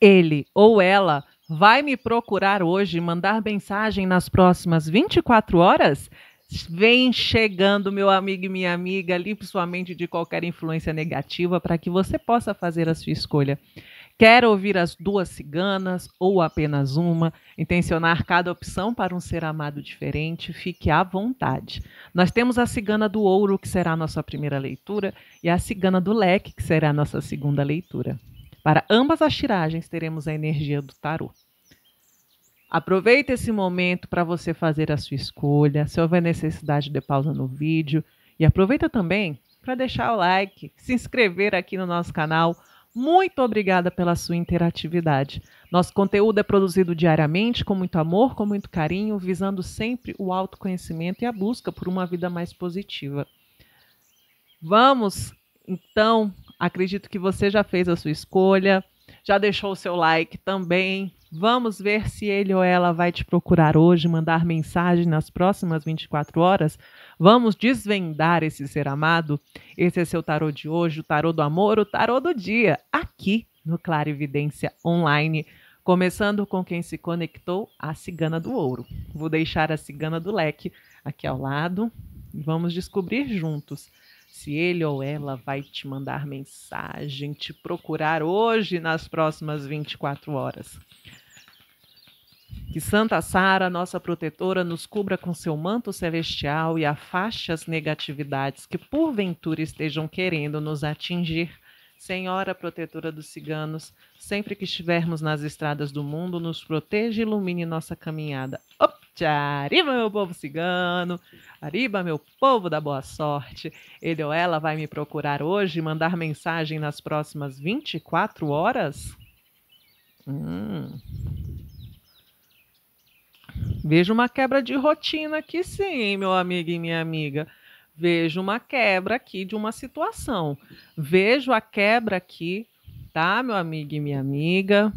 ele ou ela vai me procurar hoje, mandar mensagem nas próximas 24 horas? Vem chegando, meu amigo e minha amiga, limpe sua mente de qualquer influência negativa para que você possa fazer a sua escolha. Quer ouvir as duas ciganas ou apenas uma? Intencionar cada opção para um ser amado diferente? Fique à vontade. Nós temos a cigana do ouro, que será a nossa primeira leitura, e a cigana do leque, que será a nossa segunda leitura. Para ambas as tiragens, teremos a energia do tarô. Aproveite esse momento para você fazer a sua escolha. Se houver necessidade, de pausa no vídeo. E aproveita também para deixar o like, se inscrever aqui no nosso canal. Muito obrigada pela sua interatividade. Nosso conteúdo é produzido diariamente com muito amor, com muito carinho, visando sempre o autoconhecimento e a busca por uma vida mais positiva. Vamos, então, Acredito que você já fez a sua escolha, já deixou o seu like também. Vamos ver se ele ou ela vai te procurar hoje, mandar mensagem nas próximas 24 horas. Vamos desvendar esse ser amado. Esse é seu tarô de hoje, o tarô do amor, o tarô do dia, aqui no Clarividência Online. Começando com quem se conectou, a Cigana do Ouro. Vou deixar a Cigana do Leque aqui ao lado e vamos descobrir juntos se ele ou ela vai te mandar mensagem, te procurar hoje nas próximas 24 horas. Que Santa Sara, nossa protetora, nos cubra com seu manto celestial e afaste as negatividades que porventura estejam querendo nos atingir Senhora protetora dos ciganos, sempre que estivermos nas estradas do mundo, nos proteja e ilumine nossa caminhada. Arriba, meu povo cigano! Ariba, meu povo da boa sorte! Ele ou ela vai me procurar hoje e mandar mensagem nas próximas 24 horas? Hum. Vejo uma quebra de rotina aqui sim, meu amigo e minha amiga vejo uma quebra aqui de uma situação. Vejo a quebra aqui, tá, meu amigo e minha amiga?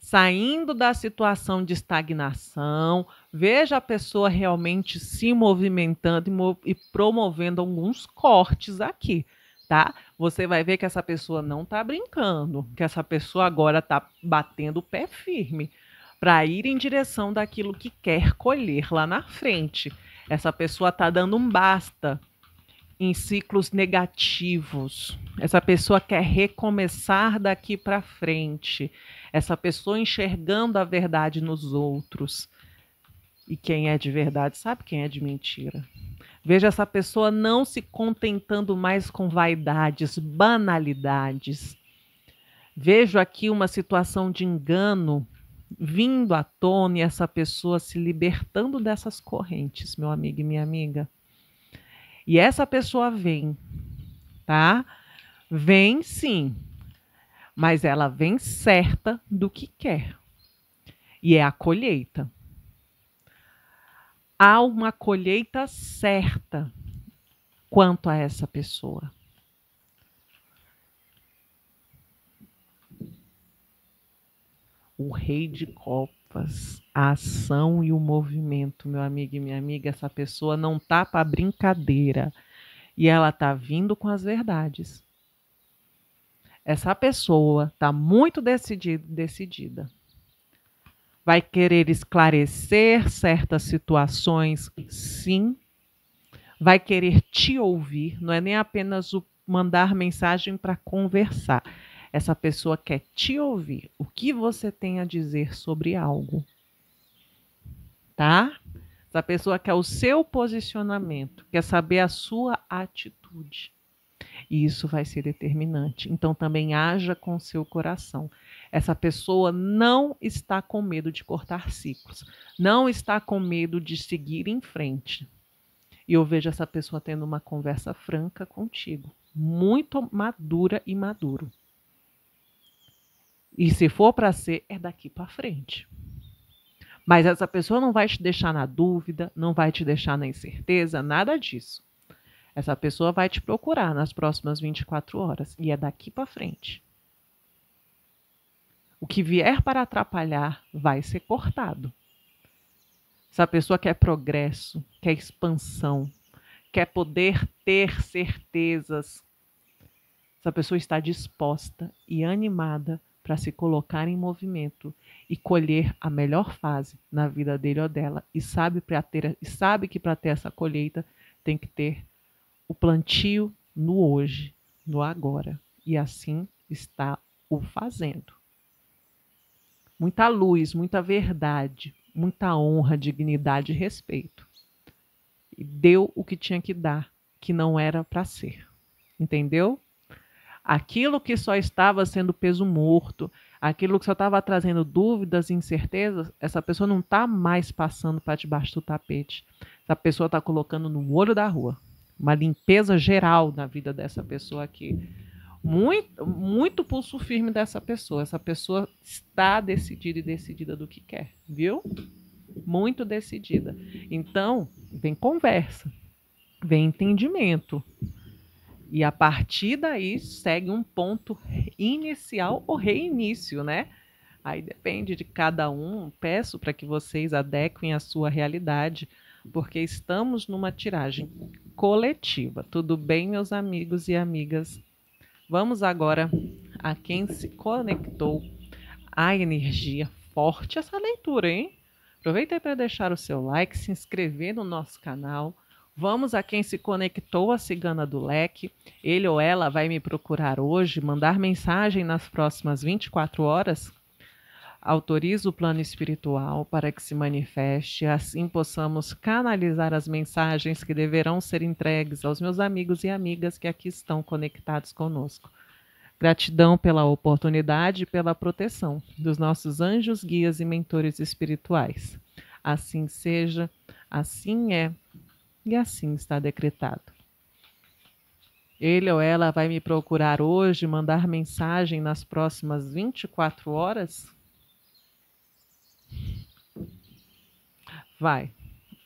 Saindo da situação de estagnação, veja a pessoa realmente se movimentando e, mov e promovendo alguns cortes aqui, tá? Você vai ver que essa pessoa não está brincando, que essa pessoa agora está batendo o pé firme para ir em direção daquilo que quer colher lá na frente. Essa pessoa está dando um basta em ciclos negativos. Essa pessoa quer recomeçar daqui para frente. Essa pessoa enxergando a verdade nos outros. E quem é de verdade sabe quem é de mentira. Veja essa pessoa não se contentando mais com vaidades, banalidades. Vejo aqui uma situação de engano vindo à tona e essa pessoa se libertando dessas correntes, meu amigo e minha amiga. E essa pessoa vem, tá? Vem sim, mas ela vem certa do que quer. E é a colheita. Há uma colheita certa quanto a essa pessoa. o rei de copas, a ação e o movimento, meu amigo e minha amiga, essa pessoa não tá para brincadeira e ela tá vindo com as verdades. Essa pessoa tá muito decidido, decidida. Vai querer esclarecer certas situações, sim. Vai querer te ouvir, não é nem apenas o mandar mensagem para conversar essa pessoa quer te ouvir. O que você tem a dizer sobre algo? Tá? Essa pessoa quer o seu posicionamento, quer saber a sua atitude. E isso vai ser determinante. Então também haja com seu coração. Essa pessoa não está com medo de cortar ciclos, não está com medo de seguir em frente. E eu vejo essa pessoa tendo uma conversa franca contigo, muito madura e maduro. E se for para ser, é daqui para frente. Mas essa pessoa não vai te deixar na dúvida, não vai te deixar na incerteza, nada disso. Essa pessoa vai te procurar nas próximas 24 horas e é daqui para frente. O que vier para atrapalhar vai ser cortado. Se a pessoa quer progresso, quer expansão, quer poder ter certezas, essa pessoa está disposta e animada para se colocar em movimento e colher a melhor fase na vida dele ou dela. E sabe, ter, e sabe que para ter essa colheita tem que ter o plantio no hoje, no agora. E assim está o fazendo. Muita luz, muita verdade, muita honra, dignidade e respeito. E deu o que tinha que dar, que não era para ser. Entendeu? aquilo que só estava sendo peso morto, aquilo que só estava trazendo dúvidas e incertezas, essa pessoa não está mais passando para debaixo do tapete. Essa pessoa está colocando no olho da rua. Uma limpeza geral na vida dessa pessoa aqui. Muito, muito pulso firme dessa pessoa. Essa pessoa está decidida e decidida do que quer, viu? Muito decidida. Então, vem conversa, vem entendimento, e a partir daí segue um ponto inicial ou reinício, né? Aí depende de cada um. Peço para que vocês adequem a sua realidade, porque estamos numa tiragem coletiva. Tudo bem, meus amigos e amigas? Vamos agora a quem se conectou à energia forte essa leitura, hein? Aproveita para deixar o seu like, se inscrever no nosso canal Vamos a quem se conectou à cigana do leque. Ele ou ela vai me procurar hoje, mandar mensagem nas próximas 24 horas? Autorizo o plano espiritual para que se manifeste, assim possamos canalizar as mensagens que deverão ser entregues aos meus amigos e amigas que aqui estão conectados conosco. Gratidão pela oportunidade e pela proteção dos nossos anjos, guias e mentores espirituais. Assim seja, assim é e assim está decretado. Ele ou ela vai me procurar hoje, mandar mensagem nas próximas 24 horas? Vai,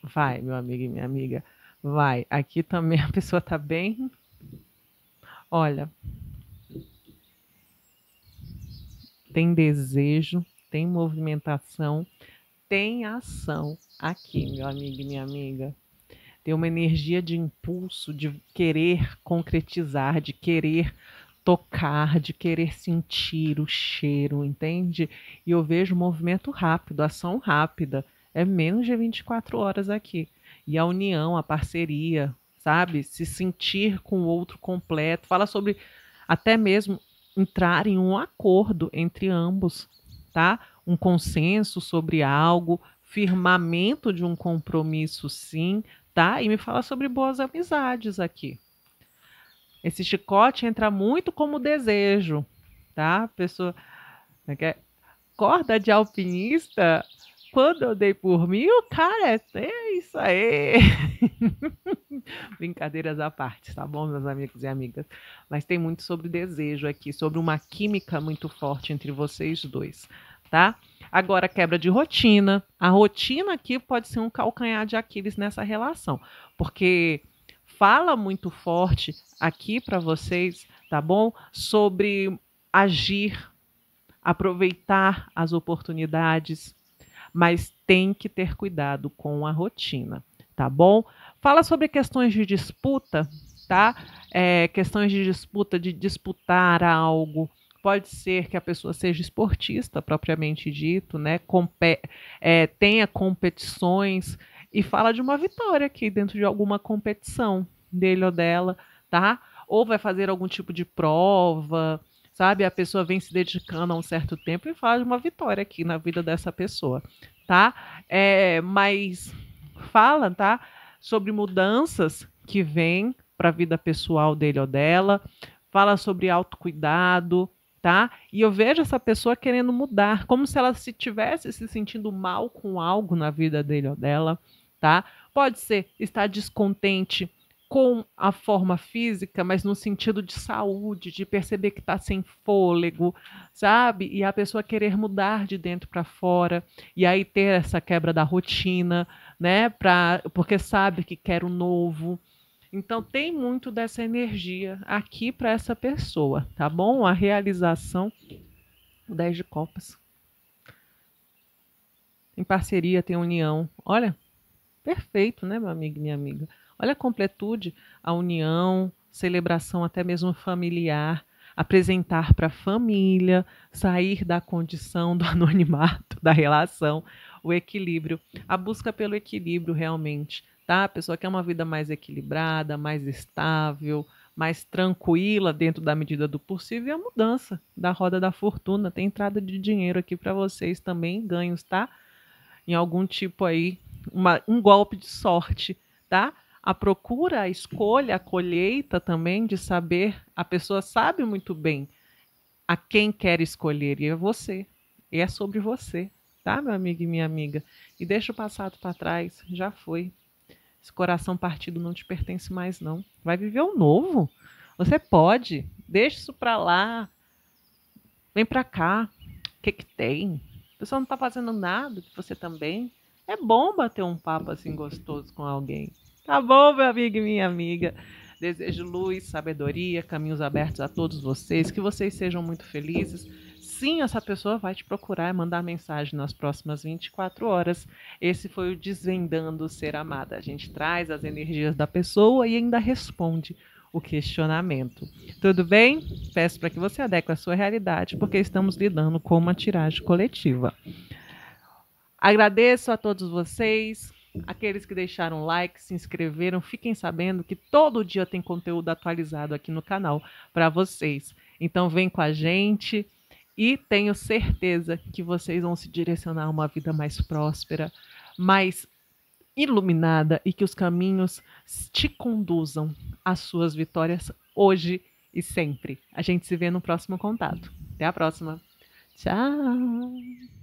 vai, meu amigo e minha amiga, vai. Aqui também a pessoa está bem. Olha, tem desejo, tem movimentação, tem ação aqui, meu amigo e minha amiga ter uma energia de impulso, de querer concretizar, de querer tocar, de querer sentir o cheiro, entende? E eu vejo movimento rápido, ação rápida. É menos de 24 horas aqui. E a união, a parceria, sabe? Se sentir com o outro completo. Fala sobre até mesmo entrar em um acordo entre ambos, tá? Um consenso sobre algo, firmamento de um compromisso, sim, tá? E me fala sobre boas amizades aqui. Esse chicote entra muito como desejo, tá? Pessoa né, quer é, corda de alpinista. Quando eu dei por mim, o cara é, é isso aí. Brincadeiras à parte, tá bom, meus amigos e amigas? Mas tem muito sobre desejo aqui, sobre uma química muito forte entre vocês dois tá? Agora, quebra de rotina. A rotina aqui pode ser um calcanhar de Aquiles nessa relação, porque fala muito forte aqui para vocês, tá bom? Sobre agir, aproveitar as oportunidades, mas tem que ter cuidado com a rotina, tá bom? Fala sobre questões de disputa, tá? É, questões de disputa, de disputar algo, Pode ser que a pessoa seja esportista, propriamente dito, né? Compe é, tenha competições e fala de uma vitória aqui dentro de alguma competição dele ou dela, tá? Ou vai fazer algum tipo de prova, sabe? A pessoa vem se dedicando a um certo tempo e fala de uma vitória aqui na vida dessa pessoa, tá? É, mas fala, tá? Sobre mudanças que vêm para a vida pessoal dele ou dela, fala sobre autocuidado, tá? E eu vejo essa pessoa querendo mudar, como se ela se tivesse se sentindo mal com algo na vida dele ou dela, tá? Pode ser estar descontente com a forma física, mas no sentido de saúde, de perceber que está sem fôlego, sabe? E a pessoa querer mudar de dentro para fora e aí ter essa quebra da rotina, né? Pra, porque sabe que quer o novo. Então tem muito dessa energia aqui para essa pessoa, tá bom? A realização 10 de copas. Em parceria, tem união. Olha, perfeito, né, meu amigo e minha amiga? Olha a completude, a união, celebração até mesmo familiar, apresentar para a família, sair da condição do anonimato da relação, o equilíbrio, a busca pelo equilíbrio realmente, tá? A pessoa quer uma vida mais equilibrada, mais estável, mais tranquila dentro da medida do possível, e a mudança da roda da fortuna. Tem entrada de dinheiro aqui para vocês também, ganhos, tá? Em algum tipo aí, uma, um golpe de sorte, tá? A procura, a escolha, a colheita também de saber, a pessoa sabe muito bem a quem quer escolher, e é você. E é sobre você, tá, meu amigo e minha amiga? E deixa o passado para trás, já foi. Esse coração partido não te pertence mais, não. Vai viver o um novo. Você pode. Deixa isso para lá. Vem para cá. O que, que tem? A pessoa não está fazendo nada, você também. É bom bater um papo assim gostoso com alguém. Tá bom, meu amigo e minha amiga. Desejo luz, sabedoria, caminhos abertos a todos vocês. Que vocês sejam muito felizes sim, essa pessoa vai te procurar e mandar mensagem nas próximas 24 horas. Esse foi o Desvendando Ser Amada. A gente traz as energias da pessoa e ainda responde o questionamento. Tudo bem? Peço para que você adeque a sua realidade, porque estamos lidando com uma tiragem coletiva. Agradeço a todos vocês, aqueles que deixaram like, se inscreveram, fiquem sabendo que todo dia tem conteúdo atualizado aqui no canal para vocês. Então vem com a gente, e tenho certeza que vocês vão se direcionar a uma vida mais próspera, mais iluminada e que os caminhos te conduzam às suas vitórias hoje e sempre. A gente se vê no próximo contato. Até a próxima. Tchau!